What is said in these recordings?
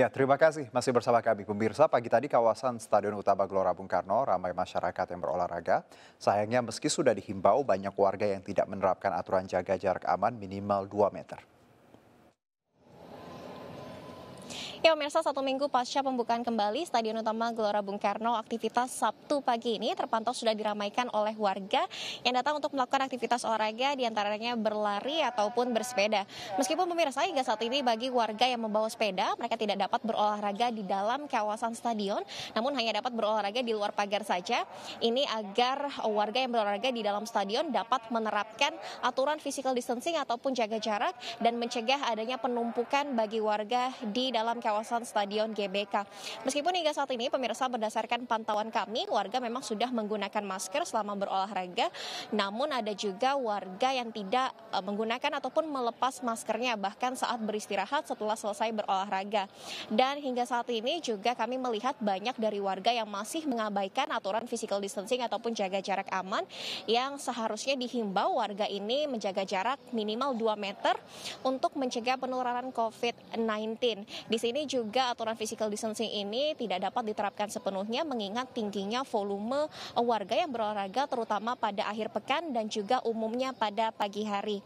Ya, terima kasih. Masih bersama kami pemirsa. Pagi tadi kawasan Stadion Utama Gelora Bung Karno ramai masyarakat yang berolahraga. Sayangnya meski sudah dihimbau banyak warga yang tidak menerapkan aturan jaga jarak aman minimal 2 meter. Ya pemirsa satu minggu pasca pembukaan kembali Stadion Utama Gelora Bung Karno aktivitas Sabtu pagi ini terpantau sudah diramaikan oleh warga yang datang untuk melakukan aktivitas olahraga diantaranya berlari ataupun bersepeda. Meskipun pemirsa hingga saat ini bagi warga yang membawa sepeda mereka tidak dapat berolahraga di dalam kawasan stadion namun hanya dapat berolahraga di luar pagar saja. Ini agar warga yang berolahraga di dalam stadion dapat menerapkan aturan physical distancing ataupun jaga jarak dan mencegah adanya penumpukan bagi warga di dalam kawasan kawasan Stadion GBK. Meskipun hingga saat ini pemirsa berdasarkan pantauan kami warga memang sudah menggunakan masker selama berolahraga, namun ada juga warga yang tidak e, menggunakan ataupun melepas maskernya bahkan saat beristirahat setelah selesai berolahraga. Dan hingga saat ini juga kami melihat banyak dari warga yang masih mengabaikan aturan physical distancing ataupun jaga jarak aman yang seharusnya dihimbau warga ini menjaga jarak minimal 2 meter untuk mencegah penularan COVID-19. Di sini ini juga aturan physical distancing ini tidak dapat diterapkan sepenuhnya mengingat tingginya volume eh, warga yang berolahraga terutama pada akhir pekan dan juga umumnya pada pagi hari.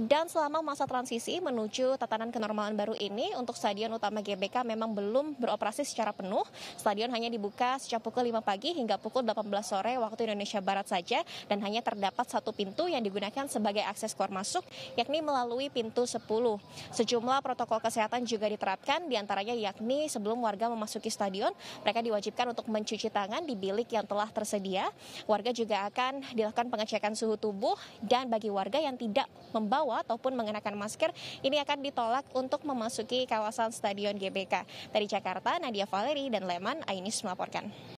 Dan selama masa transisi menuju tatanan kenormalan baru ini untuk stadion utama GBK memang belum beroperasi secara penuh. Stadion hanya dibuka sejak pukul 5 pagi hingga pukul 18 sore waktu Indonesia Barat saja dan hanya terdapat satu pintu yang digunakan sebagai akses keluar masuk yakni melalui pintu 10. Sejumlah protokol kesehatan juga diterapkan di antara diantaranya yakni sebelum warga memasuki stadion, mereka diwajibkan untuk mencuci tangan di bilik yang telah tersedia. Warga juga akan dilakukan pengecekan suhu tubuh dan bagi warga yang tidak membawa ataupun mengenakan masker, ini akan ditolak untuk memasuki kawasan stadion GBK. Dari Jakarta, Nadia Valeri dan Leman Ainis melaporkan.